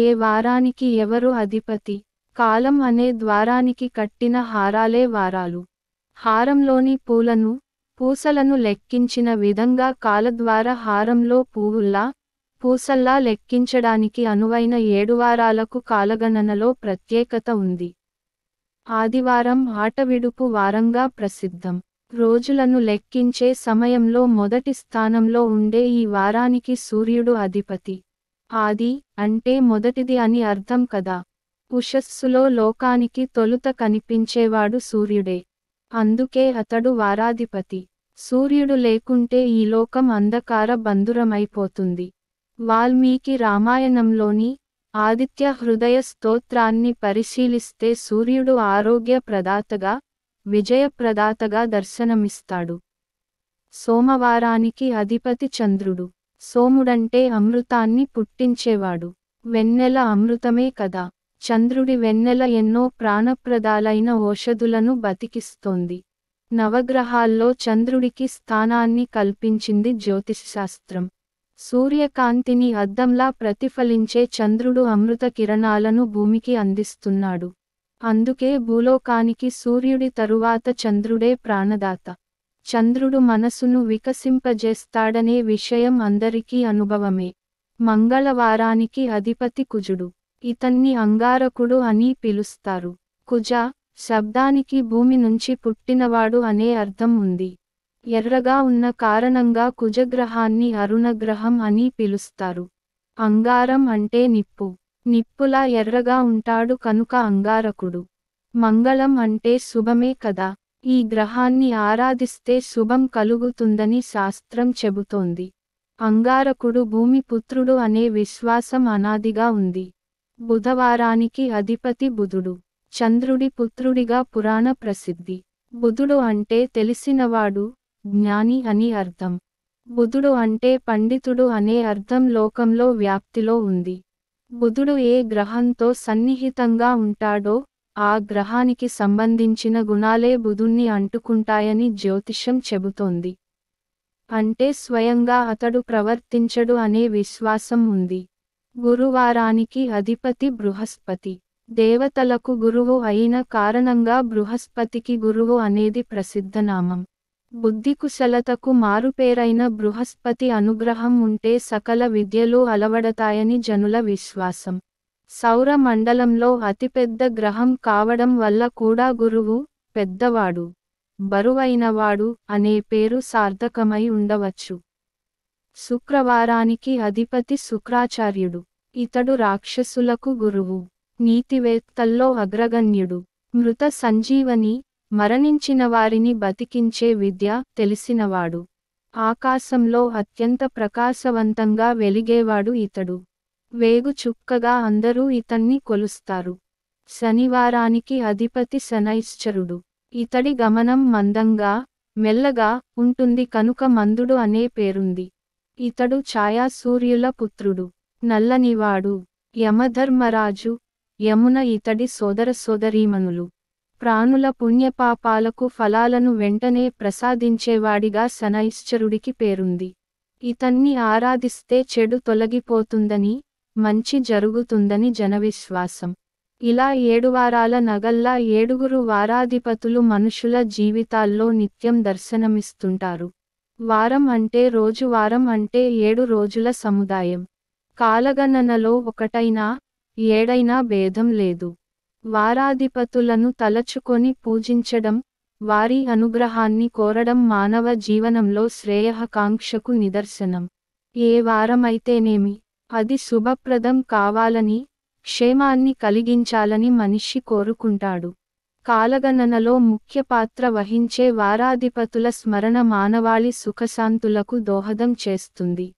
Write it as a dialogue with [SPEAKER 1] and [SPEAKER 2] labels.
[SPEAKER 1] ఏ వారానికి ఎవరు అధిపతి కాలం అనే ద్వారానికి కట్టిన హారాలే వారాలు హారంలోని పూలను పూసలను లెక్కించిన విధంగా కాలద్వార హారంలో పువ్వుల్లా పూసల్లా లెక్కించడానికి అనువైన ఏడువారాలకు కాలగణనలో ప్రత్యేకత ఉంది ఆదివారం ఆటవిడుపు వారంగా ప్రసిద్ధం రోజులను లెక్కించే సమయంలో మొదటి స్థానంలో ఉండే ఈ వారానికి సూర్యుడు అధిపతి ఆది అంటే మొదటిది అని అర్థం కదా ఉషస్సులో లోకానికి తొలుత కనిపించేవాడు సూర్యుడే అందుకే అతడు వారాధిపతి సూర్యుడు లేకుంటే ఈ లోకం అంధకార బంధురమైపోతుంది వాల్మీకి రామాయణంలోని ఆదిత్య హృదయ స్తోత్రాన్ని పరిశీలిస్తే సూర్యుడు ఆరోగ్య ప్రదాతగా విజయప్రదాతగా దర్శనమిస్తాడు సోమవారానికి అధిపతి చంద్రుడు సోముడంటే అమృతాన్ని పుట్టించేవాడు వెన్నెల అమృతమే కదా చంద్రుడి వెన్నెల ఎన్నో ప్రాణప్రదాలైన ఓషధులను బతికిస్తోంది నవగ్రహాల్లో చంద్రుడికి స్థానాన్ని కల్పించింది జ్యోతిష్శాస్త్రం సూర్యకాంతిని అద్దంలా ప్రతిఫలించే చంద్రుడు అమృత కిరణాలను భూమికి అందిస్తున్నాడు అందుకే భూలోకానికి సూర్యుడి తరువాత చంద్రుడే ప్రాణదాత చంద్రుడు మనసును వికసింపజేస్తాడనే విషయం అందరికీ అనుభవమే మంగళవారానికి అధిపతి కుజుడు ఇతన్ని అంగారకుడు అని పిలుస్తారు కుజ శబ్దానికి భూమి నుంచి పుట్టినవాడు అనే అర్థం ఉంది ఎర్రగా ఉన్న కారణంగా కుజగ్రహాన్ని అరుణగ్రహం అని పిలుస్తారు అంగారం అంటే నిప్పు నిప్పులా ఎర్రగా ఉంటాడు కనుక అంగారకుడు మంగళం అంటే శుభమే కదా ఈ గ్రహాన్ని ఆరాధిస్తే శుభం కలుగుతుందని శాస్త్రం చెబుతోంది అంగారకుడు భూమి పుత్రుడు అనే విశ్వాసం అనాదిగా ఉంది బుధవారానికి అధిపతి బుధుడు చంద్రుడి పుత్రుడిగా పురాణ ప్రసిద్ధి బుధుడు అంటే తెలిసినవాడు జ్ఞాని అని అర్థం బుధుడు అంటే పండితుడు అనే అర్థం లోకంలో వ్యాప్తిలో ఉంది బుధుడు ఏ గ్రహంతో సన్నిహితంగా ఉంటాడో ఆ గ్రహానికి సంబంధించిన గుణాలే బుధుణ్ణి అంటుకుంటాయని జ్యోతిషం చెబుతోంది అంటే స్వయంగా అతడు ప్రవర్తించడు అనే విశ్వాసం ఉంది గురువారానికి అధిపతి బృహస్పతి దేవతలకు గురువు అయిన కారణంగా బృహస్పతికి గురువు అనేది ప్రసిద్ధనామం బుద్ధికుశలతకు మారుపేరైన బృహస్పతి అనుగ్రహం ఉంటే సకల విద్యలు అలవడతాయని జనుల విశ్వాసం సౌర మండలంలో అతిపెద్ద గ్రహం కావడం వల్ల కూడా గురువు పెద్దవాడు బరువైనవాడు అనే పేరు సార్థకమై ఉండవచ్చు శుక్రవారానికి అధిపతి శుక్రాచార్యుడు ఇతడు రాక్షసులకు గురువు నీతివేత్తల్లో అగ్రగణ్యుడు మృత సంజీవని మరణించిన వారిని బతికించే విద్య తెలిసినవాడు ఆకాశంలో అత్యంత ప్రకాశవంతంగా వెలిగేవాడు ఇతడు వేగు చుక్కగా అందరూ ఇతన్ని కొలుస్తారు శనివారానికి అధిపతి శనైశ్చరుడు ఇతడి గమనం మందంగా మెల్లగా ఉంటుంది కనుక మందుడు అనే పేరుంది ఇతడు ఛాయా సూర్యుల పుత్రుడు నల్లనివాడు యమధర్మరాజు యమున ఇతడి సోదర సోదరీమనులు ప్రాణుల పుణ్యపాపాలకు ఫలాలను వెంటనే ప్రసాదించేవాడిగా శనైశ్చరుడికి పేరుంది ఇతన్ని ఆరాధిస్తే చెడు తొలగిపోతుందని మంచి జరుగుతుందని జనవిశ్వాసం ఇలా ఏడు వారాల నగల్లా ఏడుగురు వారాధిపతులు మనుషుల జీవితాల్లో నిత్యం దర్శనమిస్తుంటారు వారం అంటే రోజు వారం అంటే ఏడు రోజుల సముదాయం కాలగణనలో ఒకటైనా ఏడైనా భేదం లేదు వారాధిపతులను తలచుకొని పూజించడం వారి అనుగ్రహాన్ని కోరడం మానవ జీవనంలో శ్రేయహకాంక్షకు నిదర్శనం ఏ వారమైతేనేమి అది శుభప్రదం కావాలని క్షేమాన్ని కలిగించాలని మనిషి కోరుకుంటాడు కాలగణనలో ముఖ్య పాత్ర వహించే వారాధిపతుల స్మరణ మానవాళి సుఖశాంతులకు దోహదం చేస్తుంది